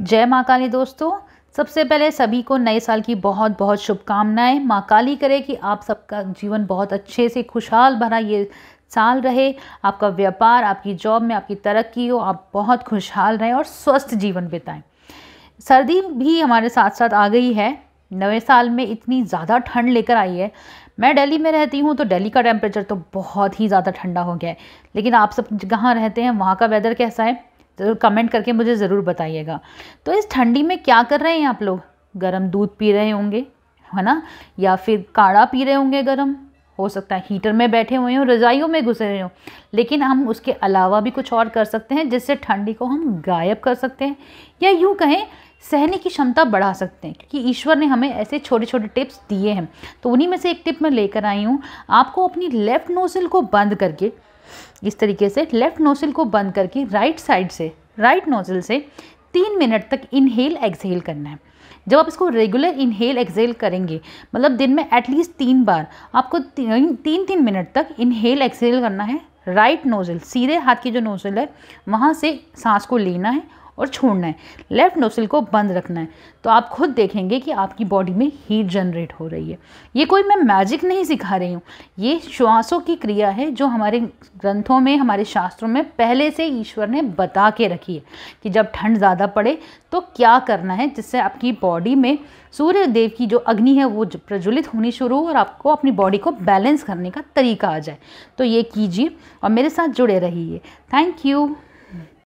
जय माँ काली दोस्तों सबसे पहले सभी को नए साल की बहुत बहुत शुभकामनाएं माँ काली करे कि आप सबका जीवन बहुत अच्छे से खुशहाल भरा ये साल रहे आपका व्यापार आपकी जॉब में आपकी तरक्की हो आप बहुत खुशहाल रहें और स्वस्थ जीवन बिताएं सर्दी भी हमारे साथ साथ आ गई है नए साल में इतनी ज़्यादा ठंड लेकर आई है मैं दिल्ली में रहती हूँ तो दिल्ली का टेम्परेचर तो बहुत ही ज़्यादा ठंडा हो गया है लेकिन आप सब जहाँ रहते हैं वहाँ का वेदर कैसा है कमेंट करके मुझे ज़रूर बताइएगा तो इस ठंडी में क्या कर रहे हैं आप लोग गर्म दूध पी रहे होंगे है ना या फिर काढ़ा पी रहे होंगे गर्म हो सकता है हीटर में बैठे हुए हों रजाइयों में घुसे हुए हों लेकिन हम उसके अलावा भी कुछ और कर सकते हैं जिससे ठंडी को हम गायब कर सकते हैं या यूँ कहें सहने की क्षमता बढ़ा सकते हैं क्योंकि ईश्वर ने हमें ऐसे छोटे छोटे टिप्स दिए हैं तो उन्हीं में से एक टिप मैं लेकर आई हूँ आपको अपनी लेफ़्ट नोज़ल को बंद करके इस तरीके से लेफ़्ट नोसिल को बंद करके राइट साइड से राइट नोजल से तीन मिनट तक इनहेल एक्सहेल करना है जब आप इसको रेगुलर इनहेल एक्सहेल करेंगे मतलब दिन में एटलीस्ट तीन बार आपको तीन तीन तीन मिनट तक इनहेल एक्सहेल करना है राइट नोज़ल सीधे हाथ की जो नोज़ल है वहाँ से सांस को लेना है और छोड़ना है लेफ़्ट नोसिल को बंद रखना है तो आप खुद देखेंगे कि आपकी बॉडी में हीट जनरेट हो रही है ये कोई मैं मैजिक नहीं सिखा रही हूँ ये श्वासों की क्रिया है जो हमारे ग्रंथों में हमारे शास्त्रों में पहले से ईश्वर ने बता के रखी है कि जब ठंड ज़्यादा पड़े तो क्या करना है जिससे आपकी बॉडी में सूर्य देव की जो अग्नि है वो प्रज्वलित होनी शुरू हो और आपको अपनी बॉडी को बैलेंस करने का तरीका आ जाए तो ये कीजिए और मेरे साथ जुड़े रहिए थैंक यू